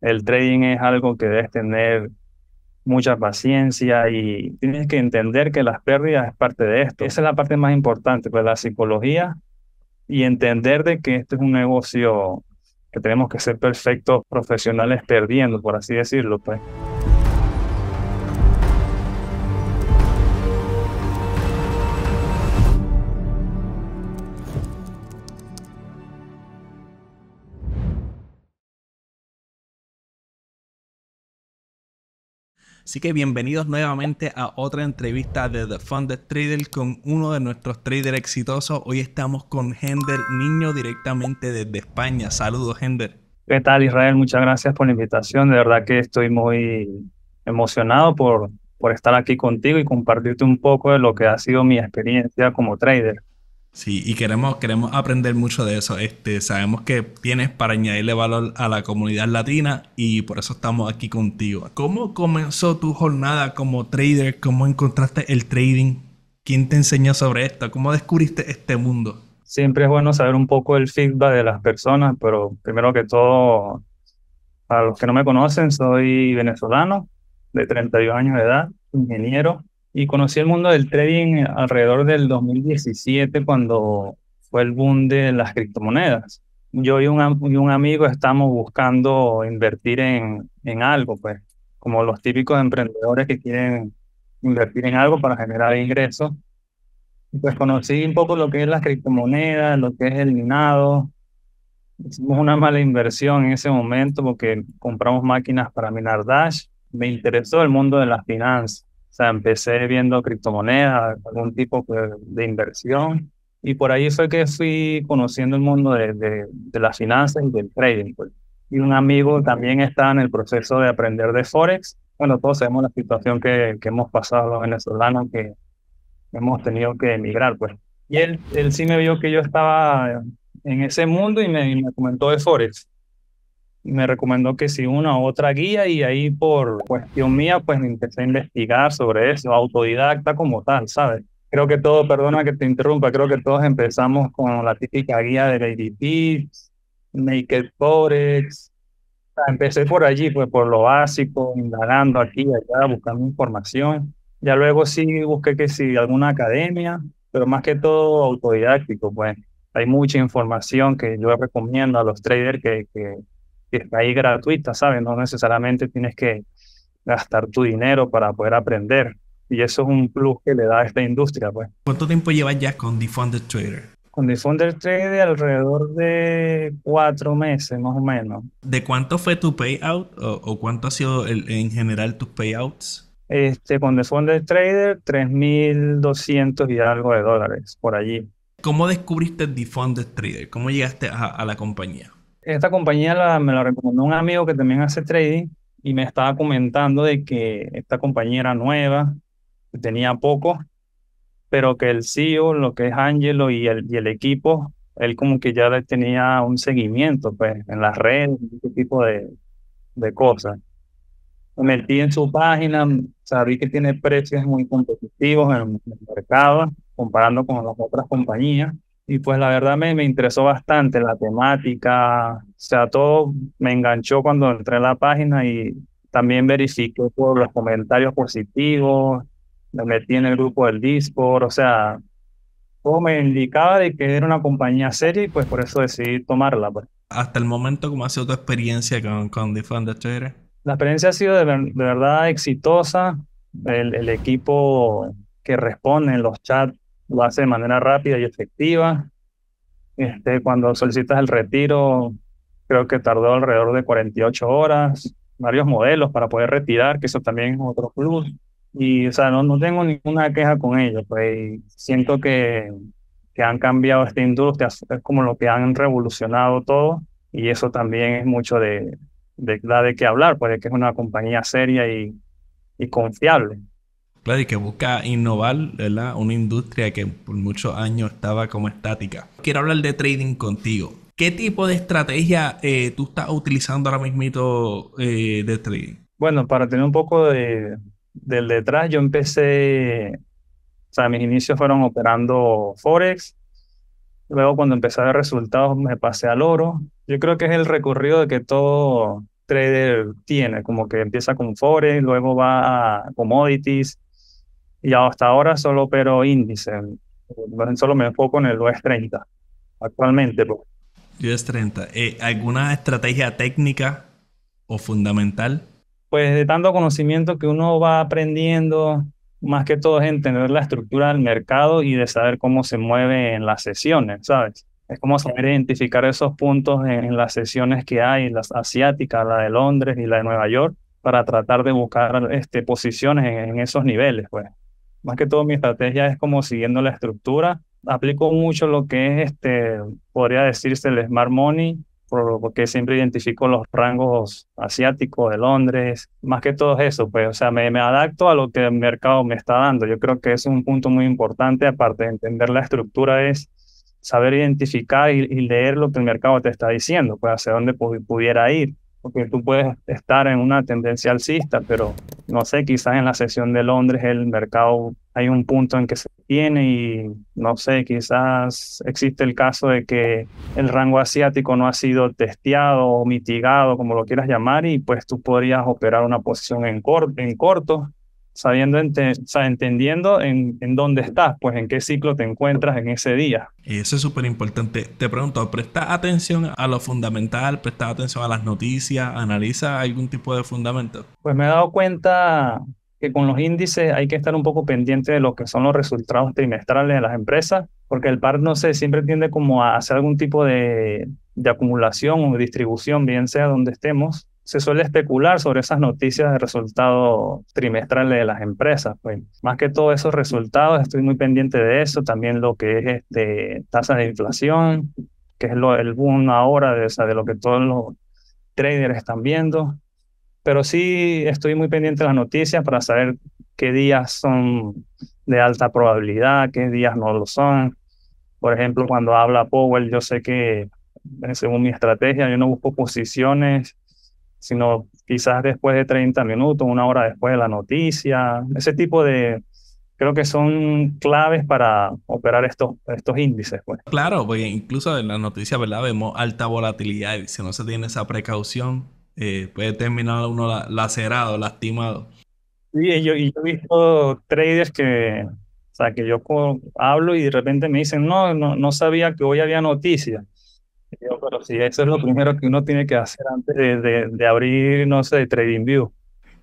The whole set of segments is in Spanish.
El trading es algo que debes tener mucha paciencia y tienes que entender que las pérdidas es parte de esto. Esa es la parte más importante, pues la psicología y entender de que esto es un negocio que tenemos que ser perfectos profesionales perdiendo, por así decirlo, pues. Así que bienvenidos nuevamente a otra entrevista de The Funded Trader con uno de nuestros traders exitosos. Hoy estamos con Hender Niño directamente desde España. Saludos, Hender. ¿Qué tal, Israel? Muchas gracias por la invitación. De verdad que estoy muy emocionado por, por estar aquí contigo y compartirte un poco de lo que ha sido mi experiencia como trader. Sí, y queremos, queremos aprender mucho de eso. Este, sabemos que tienes para añadirle valor a la comunidad latina y por eso estamos aquí contigo. ¿Cómo comenzó tu jornada como trader? ¿Cómo encontraste el trading? ¿Quién te enseñó sobre esto? ¿Cómo descubriste este mundo? Siempre es bueno saber un poco el feedback de las personas, pero primero que todo, para los que no me conocen, soy venezolano de 32 años de edad, ingeniero, y conocí el mundo del trading eh, alrededor del 2017, cuando fue el boom de las criptomonedas. Yo y un, y un amigo estamos buscando invertir en, en algo, pues, como los típicos emprendedores que quieren invertir en algo para generar ingresos. Pues conocí un poco lo que es las criptomonedas, lo que es el minado. Hicimos una mala inversión en ese momento porque compramos máquinas para minar Dash. Me interesó el mundo de las finanzas. O sea, empecé viendo criptomonedas, algún tipo de inversión, y por ahí fue que fui conociendo el mundo de, de, las finanzas y del trading. Pues. Y un amigo también está en el proceso de aprender de Forex. Bueno, todos sabemos la situación que, hemos pasado los venezolanos, que hemos tenido que emigrar, pues. Y él, él sí me vio que yo estaba en ese mundo y me, y me comentó de Forex me recomendó que sí, una u otra guía y ahí por cuestión mía pues me empecé a investigar sobre eso, autodidacta como tal, ¿sabes? Creo que todo, perdona que te interrumpa, creo que todos empezamos con la típica guía de Lady Tips, Naked Forex. Empecé por allí, pues por lo básico, indagando aquí y allá, buscando información. Ya luego sí busqué que sí, alguna academia, pero más que todo autodidáctico, pues hay mucha información que yo recomiendo a los traders que, que que está ahí gratuita, ¿sabes? No necesariamente tienes que gastar tu dinero para poder aprender. Y eso es un plus que le da a esta industria, pues. ¿Cuánto tiempo llevas ya con Defunded Trader? Con Defunded Trader alrededor de cuatro meses, más o menos. ¿De cuánto fue tu payout o, cuánto ha sido en general tus payouts? Este, con Defunded Trader, 3.200 y algo de dólares por allí. ¿Cómo descubriste Defunded Trader? ¿Cómo llegaste a la compañía? esta compañía la, me la recomendó un amigo que también hace trading y me estaba comentando de que esta compañía era nueva, tenía poco, pero que el CEO, lo que es Angelo y el, y el equipo, él como que ya tenía un seguimiento pues, en las redes, ese tipo de, de cosas. Me metí en su página, sabí que tiene precios muy competitivos en el mercado, comparando con las otras compañías y pues la verdad me, me interesó bastante la temática, o sea, todo me enganchó cuando entré a la página y también verifiqué por los comentarios positivos, me metí en el grupo del Discord, o sea, todo me indicaba de que era una compañía seria y pues por eso decidí tomarla. Pues. Hasta el momento, ¿cómo ha sido tu experiencia con, con Defender Trader? La experiencia ha sido de, verdad exitosa, el equipo que responde en los chats lo hace de manera rápida y efectiva. Este, cuando solicitas el retiro, creo que tardó alrededor de 48 horas, varios modelos para poder retirar, que eso también es otro plus. Y, o sea, no, no tengo ninguna queja con ellos, pues siento que, que han cambiado esta industria, es como lo que han revolucionado todo, y eso también es mucho de, de, de, qué hablar, pues que es una compañía seria y, y confiable. Claro, y que busca innovar, ¿verdad? Una industria que por muchos años estaba como estática. Quiero hablar de trading contigo. ¿Qué tipo de estrategia eh, tú estás utilizando ahora mismo eh, de trading? Bueno, para tener un poco de, del detrás, yo empecé, o sea, mis inicios fueron operando Forex. Luego cuando empecé a ver resultados me pasé al oro. Yo creo que es el recorrido de que todo trader tiene, como que empieza con Forex, luego va a commodities, y hasta ahora solo pero índice, solo me enfoco en el US 30, actualmente. US pues. 30, eh, ¿alguna estrategia técnica o fundamental? Pues de tanto conocimiento que uno va aprendiendo, más que todo es entender la estructura del mercado y de saber cómo se mueve en las sesiones, ¿sabes? Es como saber identificar esos puntos en, las sesiones que hay, las asiáticas, la de Londres y la de Nueva York, para tratar de buscar este, posiciones en esos niveles, pues más que todo mi estrategia es como siguiendo la estructura. Aplico mucho lo que es, este, podría decirse el smart money, porque siempre identifico los rangos asiáticos de Londres, más que todo eso, pues, o sea, me, adapto a lo que el mercado me está dando. Yo creo que es un punto muy importante, aparte de entender la estructura, es saber identificar y, y leer lo que el mercado te está diciendo, pues hacia dónde pudiera ir porque tú puedes estar en una tendencia alcista, pero no sé, quizás en la sesión de Londres el mercado hay un punto en que se tiene y no sé, quizás existe el caso de que el rango asiático no ha sido testeado o mitigado, como lo quieras llamar, y pues tú podrías operar una posición en, en corto sabiendo, entendiendo en, dónde estás, pues en qué ciclo te encuentras en ese día. eso es súper importante. Te pregunto, ¿presta atención a lo fundamental? ¿Presta atención a las noticias? ¿Analiza algún tipo de fundamento? Pues me he dado cuenta que con los índices hay que estar un poco pendiente de lo que son los resultados trimestrales de las empresas, porque el par, no sé, siempre tiende como a hacer algún tipo de, de acumulación o distribución, bien sea donde estemos, se suele especular sobre esas noticias de resultados trimestrales de las empresas. Pues más que todo esos resultados, estoy muy pendiente de eso, también lo que es este, tasa de inflación, que es lo, el boom ahora de, de lo que todos los traders están viendo. Pero sí estoy muy pendiente de las noticias para saber qué días son de alta probabilidad, qué días no lo son. Por ejemplo, cuando habla Powell, yo sé que eh, según mi estrategia, yo no busco posiciones sino quizás después de 30 minutos, una hora después de la noticia, ese tipo de, creo que son claves para operar estos, estos índices. Pues. Claro, porque incluso en la noticias, ¿verdad? Vemos alta volatilidad y si no se tiene esa precaución, eh, puede terminar uno lacerado, lastimado. Sí, yo, yo, he visto traders que, o sea, que yo hablo y de repente me dicen, no, no, no sabía que hoy había noticias pero sí, eso es lo primero que uno tiene que hacer antes de, abrir, no sé, TradingView.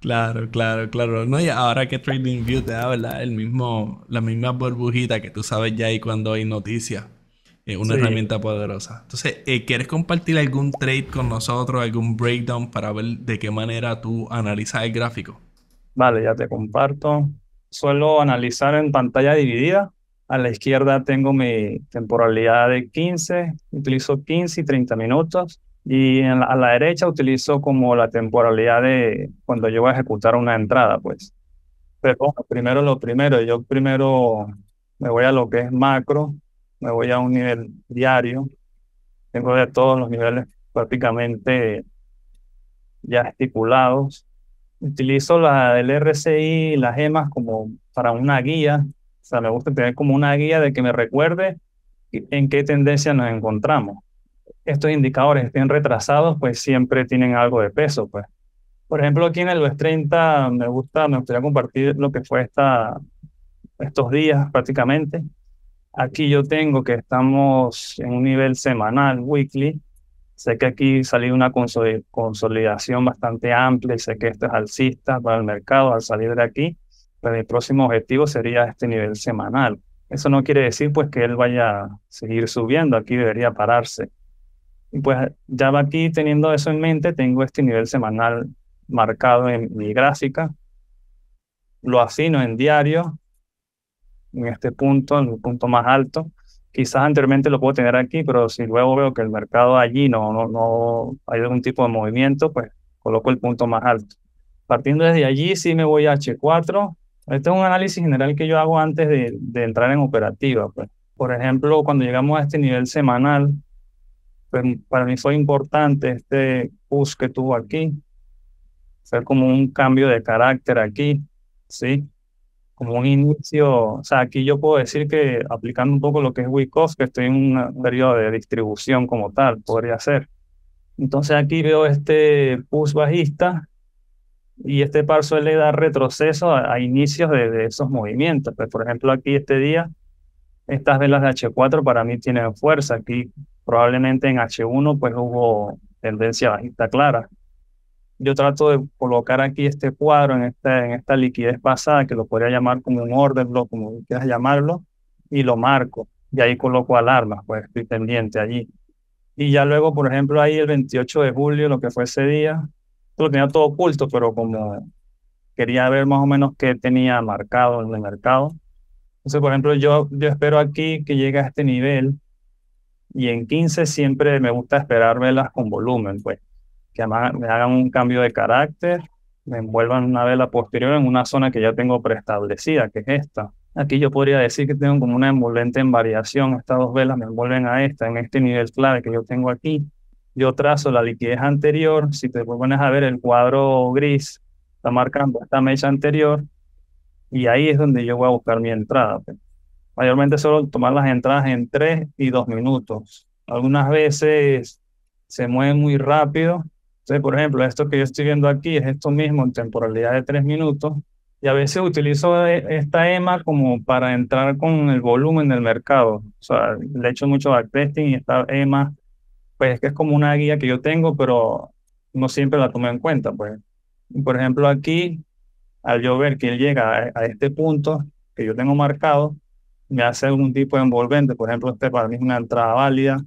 Claro, claro, claro. No, y ahora que TradingView te da, ¿verdad? El mismo, la misma burbujita que tú sabes ya ahí cuando hay noticias. Es una herramienta poderosa. Entonces, eh, ¿quieres compartir algún trade con nosotros, algún breakdown para ver de qué manera tú analizas el gráfico? Vale, ya te comparto. Suelo analizar en pantalla dividida a la izquierda tengo mi temporalidad de 15, utilizo 15 y 30 minutos. Y a la derecha utilizo como la temporalidad de cuando yo voy a ejecutar una entrada, pues. Pero primero lo primero, yo primero me voy a lo que es macro, me voy a un nivel diario, tengo de todos los niveles prácticamente ya estipulados. Utilizo la del RCI y las gemas como para una guía o sea, me gusta tener como una guía de que me recuerde en qué tendencia nos encontramos. Estos indicadores estén retrasados, pues siempre tienen algo de peso, pues. Por ejemplo, aquí en el US 30 me gusta, me gustaría compartir lo que fue esta, estos días prácticamente. Aquí yo tengo que estamos en un nivel semanal, weekly. Sé que aquí salió una consolidación bastante amplia y sé que esto es alcista para el mercado al salir de aquí el próximo objetivo sería este nivel semanal. Eso no quiere decir pues que él vaya a seguir subiendo, aquí debería pararse. Y pues ya va aquí teniendo eso en mente, tengo este nivel semanal marcado en mi gráfica, lo asino en diario, en este punto, en el punto más alto. Quizás anteriormente lo puedo tener aquí, pero si luego veo que el mercado allí no, no, no hay algún tipo de movimiento, pues coloco el punto más alto. Partiendo desde allí, sí me voy a H4, este es un análisis general que yo hago antes de, entrar en operativa. Pues. Por ejemplo, cuando llegamos a este nivel semanal, pues, para mí fue importante este push que tuvo aquí, ser como un cambio de carácter aquí, ¿sí? Como un inicio, o sea, aquí yo puedo decir que aplicando un poco lo que es Wikos, que estoy en un periodo de distribución como tal, podría ser. Entonces aquí veo este push bajista y este par suele dar retroceso a, inicios de, esos movimientos. Pues, por ejemplo, aquí este día, estas velas de H4 para mí tienen fuerza. Aquí probablemente en H1 pues hubo tendencia bajista clara. Yo trato de colocar aquí este cuadro en esta, en esta liquidez pasada, que lo podría llamar como un order block, como quieras llamarlo, y lo marco. Y ahí coloco alarmas, pues estoy pendiente allí. Y ya luego, por ejemplo, ahí el 28 de julio, lo que fue ese día, lo tenía todo oculto, pero como quería ver más o menos qué tenía marcado en el mercado. Entonces, por ejemplo, yo, yo espero aquí que llegue a este nivel y en 15 siempre me gusta esperar velas con volumen, pues, que me hagan un cambio de carácter, me envuelvan una vela posterior en una zona que ya tengo preestablecida, que es esta. Aquí yo podría decir que tengo como una envolvente en variación. Estas dos velas me envuelven a esta, en este nivel clave que yo tengo aquí yo trazo la liquidez anterior, si te pones a ver el cuadro gris, está marcando esta mecha anterior y ahí es donde yo voy a buscar mi entrada. Pues. Mayormente solo tomar las entradas en 3 y 2 minutos. Algunas veces se mueven muy rápido. Entonces, por ejemplo, esto que yo estoy viendo aquí es esto mismo en temporalidad de 3 minutos. Y a veces utilizo e, esta EMA como para entrar con el volumen del mercado. O sea, le echo mucho backtesting y esta EMA pues es que es como una guía que yo tengo, pero no siempre la tomo en cuenta. Pues. Por ejemplo, aquí, al yo ver que él llega a, este punto que yo tengo marcado, me hace algún tipo de envolvente. Por ejemplo, este para mí es una entrada válida.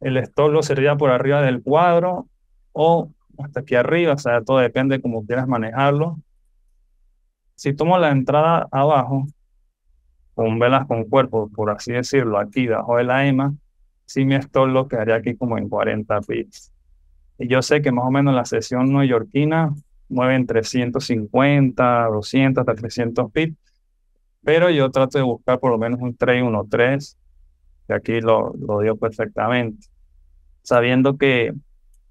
El estorbo sería por arriba del cuadro o hasta aquí arriba, o sea, todo depende de cómo quieras manejarlo. Si tomo la entrada abajo, con velas con cuerpo, por así decirlo, aquí bajo de la EMA, si mi stop lo quedaría aquí como en 40 pips. Y yo sé que más o menos la sesión neoyorquina mueve entre 350, 200 hasta 300 pips, pero yo trato de buscar por lo menos un 313 que aquí lo, lo dio perfectamente, sabiendo que,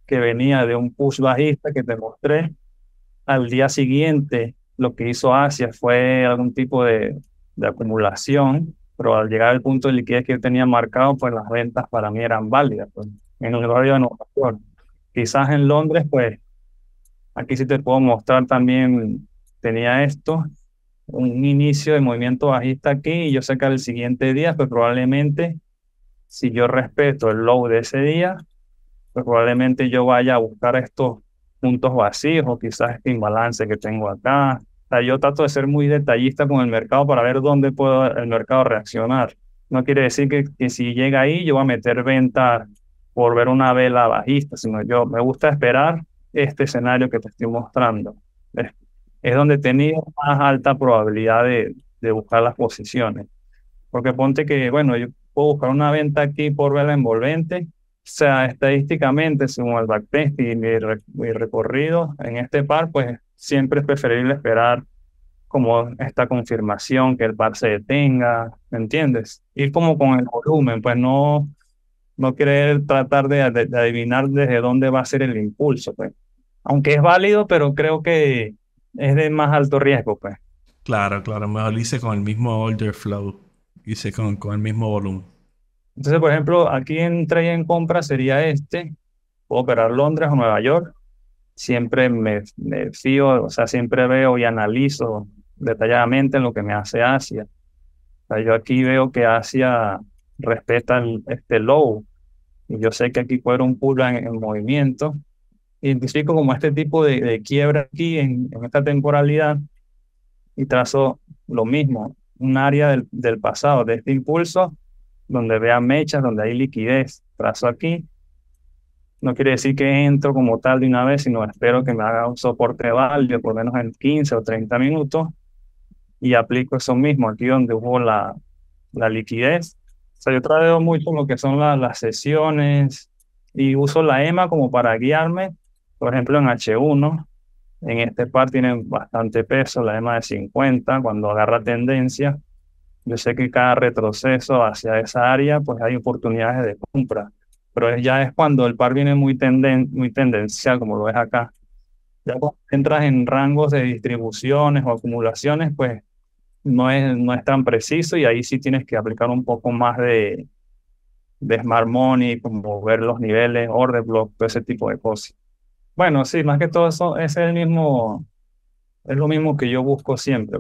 que venía de un push bajista que te mostré. Al día siguiente, lo que hizo Asia fue algún tipo de acumulación pero al llegar al punto de liquidez que yo tenía marcado, pues las ventas para mí eran válidas, pues, en el horario de Nueva York. Quizás en Londres, pues, aquí sí te puedo mostrar también, tenía esto, un inicio de movimiento bajista aquí, y yo sé que al siguiente día, pues probablemente, si yo respeto el low de ese día, pues probablemente yo vaya a buscar estos puntos vacíos o quizás este imbalance que tengo acá, yo trato de ser muy detallista con el mercado para ver dónde puedo el mercado reaccionar. No quiere decir que, si llega ahí yo voy a meter venta por ver una vela bajista, sino yo me gusta esperar este escenario que te estoy mostrando. Es, donde tenía más alta probabilidad de, de buscar las posiciones. Porque ponte que, bueno, yo puedo buscar una venta aquí por vela envolvente. O sea, estadísticamente, según el backtest y mi, recorrido en este par, pues siempre es preferible esperar como esta confirmación, que el par se detenga, ¿me entiendes? Ir como con el volumen, pues no, no querer tratar de, adivinar desde dónde va a ser el impulso, pues. Aunque es válido, pero creo que es de más alto riesgo, pues. Claro, claro, mejor hice con el mismo order flow, hice con, con el mismo volumen. Entonces, por ejemplo, aquí en en compra sería este, puedo operar Londres o Nueva York, siempre me, fío, o sea, siempre veo y analizo detalladamente lo que me hace Asia. O sea, yo aquí veo que Asia respeta este low y yo sé que aquí puedo un pull en, movimiento. Identifico como este tipo de, quiebra aquí en, esta temporalidad y trazo lo mismo, un área del, del pasado, de este impulso, donde vea mechas, donde hay liquidez, trazo aquí no quiere decir que entro como tal de una vez, sino espero que me haga un soporte válido por menos en 15 o 30 minutos y aplico eso mismo aquí donde hubo la, la liquidez. O sea, yo traigo mucho lo que son las sesiones y uso la EMA como para guiarme. Por ejemplo, en H1, en este par tienen bastante peso, la EMA de 50, cuando agarra tendencia. Yo sé que cada retroceso hacia esa área, pues hay oportunidades de compra pero ya es cuando el par viene muy, muy tendencial, como lo ves acá. Ya cuando entras en rangos de distribuciones o acumulaciones, pues no es, no es tan preciso y ahí sí tienes que aplicar un poco más de, de Smart Money, como ver los niveles, order block, todo ese tipo de cosas. Bueno, sí, más que todo eso es el mismo, es lo mismo que yo busco siempre.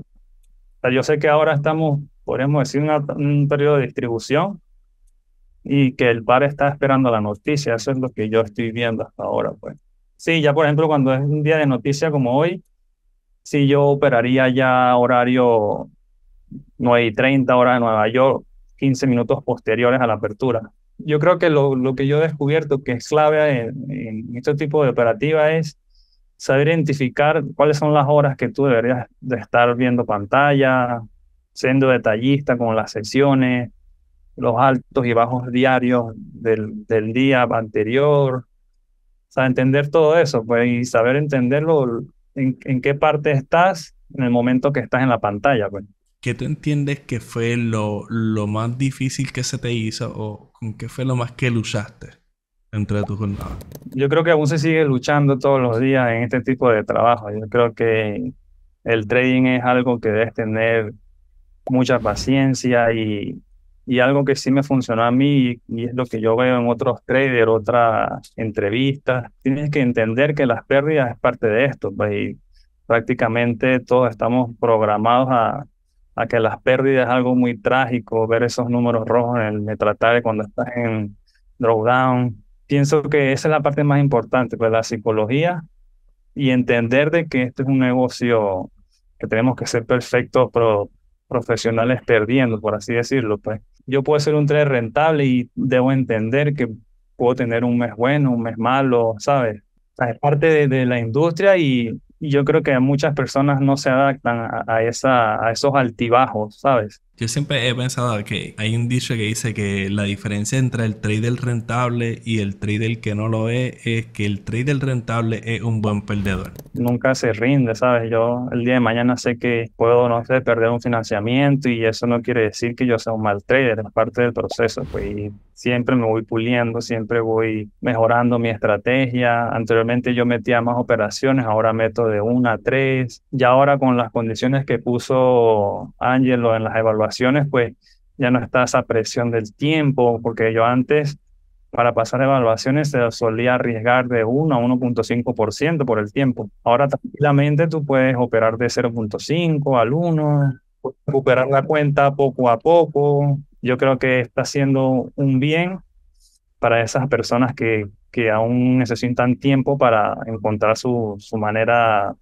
yo sé que ahora estamos, podríamos decir, en un periodo de distribución, y que el padre está esperando la noticia. Eso es lo que yo estoy viendo hasta ahora, pues. Sí, ya por ejemplo, cuando es un día de noticia como hoy, si yo operaría ya horario 9 y de Nueva York, 15 minutos posteriores a la apertura. Yo creo que lo, que yo he descubierto que es clave en, en este tipo de operativa es saber identificar cuáles son las horas que tú deberías de estar viendo pantalla, siendo detallista con las sesiones, los altos y bajos diarios del, día anterior. O sea, entender todo eso, pues, y saber entenderlo, en, qué parte estás en el momento que estás en la pantalla, pues. ¿Qué tú entiendes que fue lo, lo más difícil que se te hizo o con qué fue lo más que luchaste entre tus jornadas? Yo creo que aún se sigue luchando todos los días en este tipo de trabajo. Yo creo que el trading es algo que debes tener mucha paciencia y, y algo que sí me funcionó a mí y, es lo que yo veo en otros traders, otras entrevistas, tienes que entender que las pérdidas es parte de esto. Pues, y prácticamente todos estamos programados a, que las pérdidas es algo muy trágico, ver esos números rojos en el metratar cuando estás en drawdown. Pienso que esa es la parte más importante, pues la psicología y entender de que esto es un negocio que tenemos que ser perfectos, profesionales perdiendo, por así decirlo, pues yo puedo ser un tren rentable y debo entender que puedo tener un mes bueno, un mes malo, ¿sabes? es parte de, la industria y, yo creo que muchas personas no se adaptan a esos altibajos, ¿sabes? Yo siempre he pensado que hay un dicho que dice que la diferencia entre el trader rentable y el trader que no lo es es que el trader rentable es un buen perdedor. Nunca se rinde, ¿sabes? Yo el día de mañana sé que puedo, no sé, perder un financiamiento y eso no quiere decir que yo sea un mal trader, es parte del proceso, pues siempre me voy puliendo, siempre voy mejorando mi estrategia. Anteriormente yo metía más operaciones, ahora meto de una a tres. Y ahora con las condiciones que puso Angelo en las evaluaciones, pues ya no está esa presión del tiempo, porque yo antes para pasar evaluaciones se solía arriesgar de 1 a 1.5% por el tiempo. Ahora tranquilamente tú puedes operar de 0.5 al 1, recuperar la cuenta poco a poco, yo creo que está siendo un bien para esas personas que, que aún necesitan tiempo para encontrar su, su manera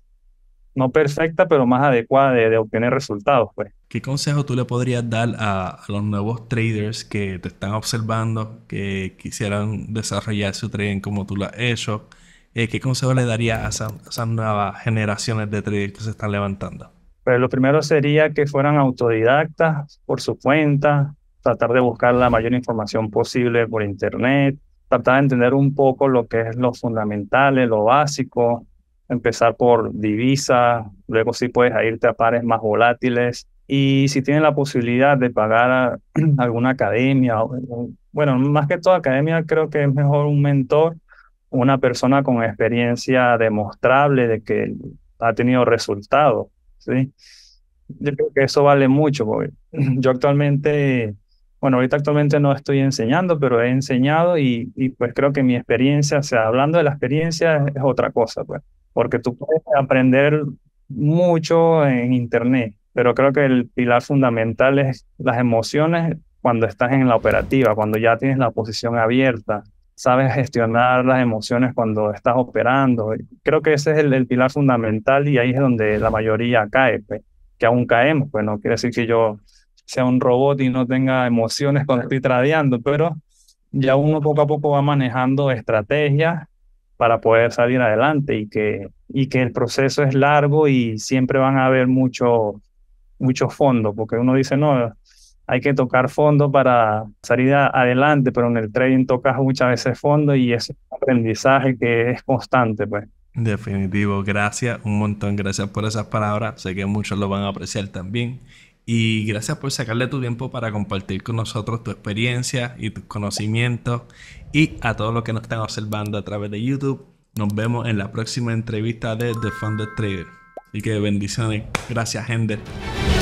no perfecta, pero más adecuada de, obtener resultados. Pues. ¿Qué consejo tú le podrías dar a, los nuevos traders que te están observando, que quisieran desarrollar su trading como tú lo has hecho? Eh, ¿Qué consejo le darías a, a, esas nuevas generaciones de traders que se están levantando? Pues lo primero sería que fueran autodidactas por su cuenta, tratar de buscar la mayor información posible por internet, tratar de entender un poco lo que es lo fundamental, lo básico, empezar por divisas, luego si puedes irte a pares más volátiles y si tienes la posibilidad de pagar a alguna academia, bueno, más que toda academia creo que es mejor un mentor, una persona con experiencia demostrable de que ha tenido resultados, ¿sí? Yo creo que eso vale mucho, porque yo actualmente bueno, ahorita actualmente no estoy enseñando, pero he enseñado y, pues creo que mi experiencia, o sea, hablando de la experiencia es, otra cosa, pues, porque tú puedes aprender mucho en Internet, pero creo que el pilar fundamental es las emociones cuando estás en la operativa, cuando ya tienes la posición abierta, sabes gestionar las emociones cuando estás operando. Creo que ese es el, el pilar fundamental y ahí es donde la mayoría cae, pues, que aún caemos, pues no quiere decir que yo sea un robot y no tenga emociones cuando estoy tradeando, pero ya uno poco a poco va manejando estrategias para poder salir adelante y que, y que el proceso es largo y siempre van a haber muchos mucho fondos, porque uno dice, no, hay que tocar fondo para salir adelante, pero en el trading tocas muchas veces fondo y es un aprendizaje que es constante, pues. Definitivo, gracias, un montón, gracias por esas palabras, sé que muchos lo van a apreciar también y gracias por sacarle tu tiempo para compartir con nosotros tu experiencia y tus conocimientos y a todos los que nos están observando a través de YouTube. Nos vemos en la próxima entrevista de The Funded Trader. Así que bendiciones. Gracias, Hender.